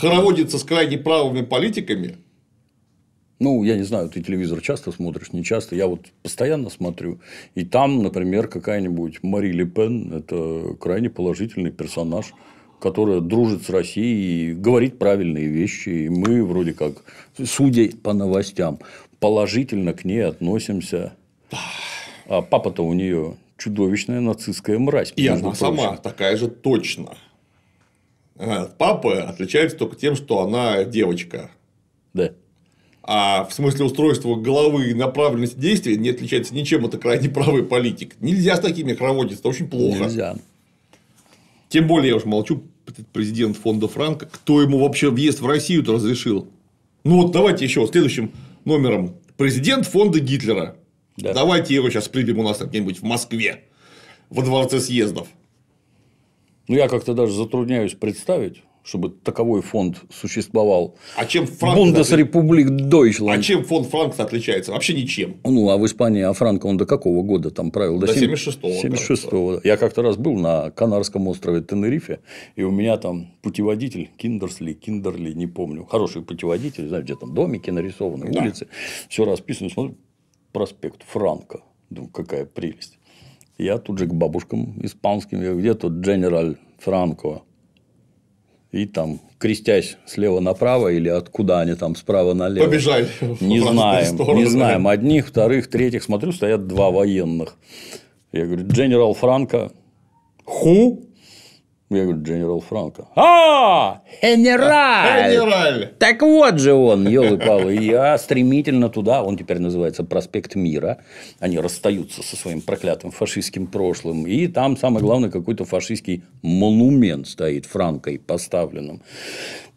хороводится с крайне правыми политиками. Ну, я не знаю, ты телевизор часто смотришь, не часто. Я вот постоянно смотрю. И там, например, какая-нибудь Мари Ле Пен – это крайне положительный персонаж, которая дружит с Россией и говорит правильные вещи. И мы вроде как, судя по новостям, положительно к ней относимся. А папа-то у нее чудовищная нацистская мразь. И она прочим. сама такая же точно от папы отличается только тем, что она девочка. Да. А в смысле устройства головы и направленности действий не отличается ничем от крайне правый политик. Нельзя с такими хороводиться, это очень плохо. Нельзя. Тем более, я уже молчу, президент фонда Франка, кто ему вообще въезд в Россию-то разрешил. Ну вот давайте еще следующим номером. Президент фонда Гитлера. Да. Давайте его сейчас прибьем у нас где-нибудь в Москве, во дворце съездов. Ну, я как-то даже затрудняюсь представить, чтобы таковой фонд существовал. А чем франк? Бундесрепублик отли... Дойчланд. А чем фонд франк отличается? Вообще ничем. Ну, а в Испании, а франко он до какого года там правил? До, до 76-го. 76-го. Я как-то раз был на Канарском острове Тенерифе, и у меня там путеводитель Киндерсли, Киндерли, не помню. Хороший путеводитель, знаешь, где там домики нарисованы, да. улицы. Все расписано, смотрю, проспект Франка, Думаю, какая прелесть. Я тут же к бабушкам испанским, я где тут генераль Франко? И там, крестясь слева направо или откуда они там, справа налево. Побежали. Не знаем, сторону, не знаем. Одних, вторых, третьих. Смотрю, стоят два военных. Я говорю, генерал Франко. Ху? Ну, я говорю, генерал Франко. А, генераль! Генераль! Так вот же он, елы палы Я а, стремительно туда, он теперь называется проспект Мира. Они расстаются со своим проклятым фашистским прошлым. И там, самое главное, какой-то фашистский монумент стоит Франкой поставленным.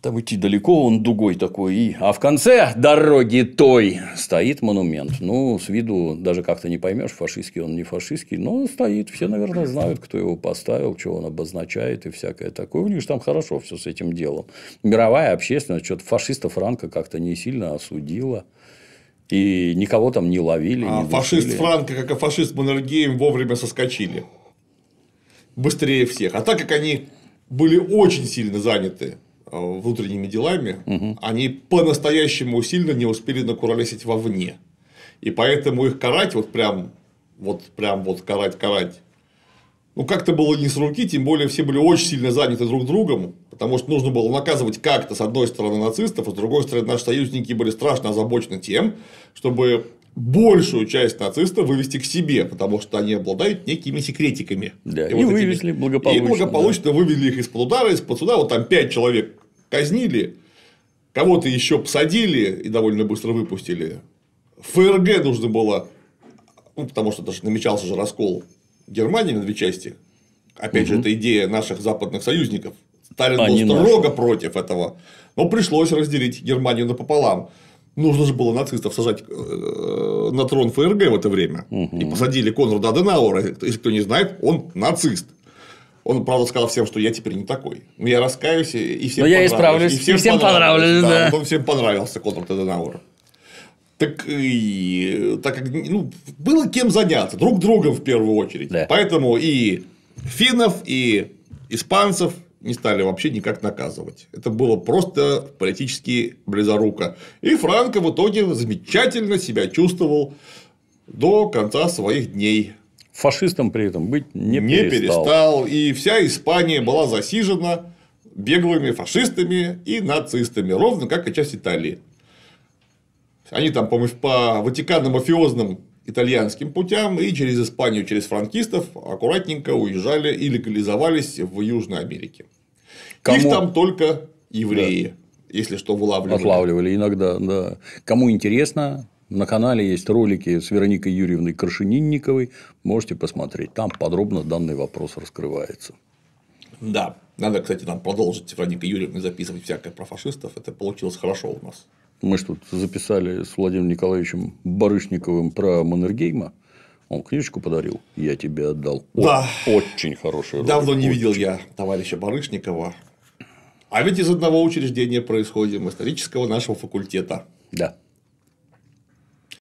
Там идти далеко, он дугой такой. И... А в конце дороги той стоит монумент. Ну, с виду даже как-то не поймешь, фашистский он не фашистский, но стоит. Все, наверное, знают, кто его поставил, что он обозначает и всякое такое. У них же там хорошо все с этим делом. Мировая общественность что-то фашистов Франка как-то не сильно осудила. И никого там не ловили. А не фашист душили. Франко, как и фашист Маннергейм, вовремя соскочили. Быстрее всех. А так как они были очень сильно заняты Э, внутренними делами, угу. они по-настоящему сильно не успели накуролесить вовне. И поэтому их карать, вот прям, вот прям вот карать, карать, ну, как-то было не с руки, тем более все были очень сильно заняты друг другом, потому что нужно было наказывать как-то, с одной стороны, нацистов, а с другой стороны, наши союзники были страшно озабочены тем, чтобы большую часть нацистов вывести к себе, потому что они обладают некими секретиками. Да, и, и вот вывезли этими... благополучно. И благополучно да. вывели их из-под удара, из-под суда. Вот там пять человек казнили, кого-то еще посадили и довольно быстро выпустили. ФРГ нужно было, ну, потому что даже намечался же раскол Германии на две части. Опять угу. же, это идея наших западных союзников. Сталин а был строго наши. против этого. Но пришлось разделить Германию напополам. Нужно же было нацистов сажать э, на трон ФРГ в это время. Угу. И посадили Конрада Аденауэра. Если кто не знает, он нацист. Он, правда, сказал всем, что я теперь не такой. Но ну, я раскаюсь, и всем Но ну, я исправлюсь, и всем, и всем понравлюсь. понравлюсь да. да. Потом всем понравился Конрад Эденауэр. Так, и, так как ну, было кем заняться, друг другом в первую очередь. Да. Поэтому и финнов, и испанцев не стали вообще никак наказывать. Это было просто политически близоруко. И Франко в итоге замечательно себя чувствовал до конца своих дней. Фашистом при этом быть не, не перестал. перестал. И вся Испания была засижена беглыми фашистами и нацистами, ровно как и часть Италии. Они там по, по ватиканно-мафиозным итальянским путям и через Испанию, через франкистов аккуратненько уезжали и легализовались в Южной Америке. Кому... Их там только евреи, да. если что, вылавливали. Отлавливали иногда, да. Кому интересно, на канале есть ролики с Вероникой Юрьевной Крашенинниковой. Можете посмотреть. Там подробно данный вопрос раскрывается. Да. Надо, кстати, нам продолжить с Вероникой записывать всякое про фашистов. Это получилось хорошо у нас. Мы же тут записали с Владимиром Николаевичем Барышниковым про Маннергейма. Он книжку подарил, я тебе отдал. Да. Очень хороший ролик. Давно не очень. видел я товарища Барышникова. А ведь из одного учреждения происходим, исторического нашего факультета. Да.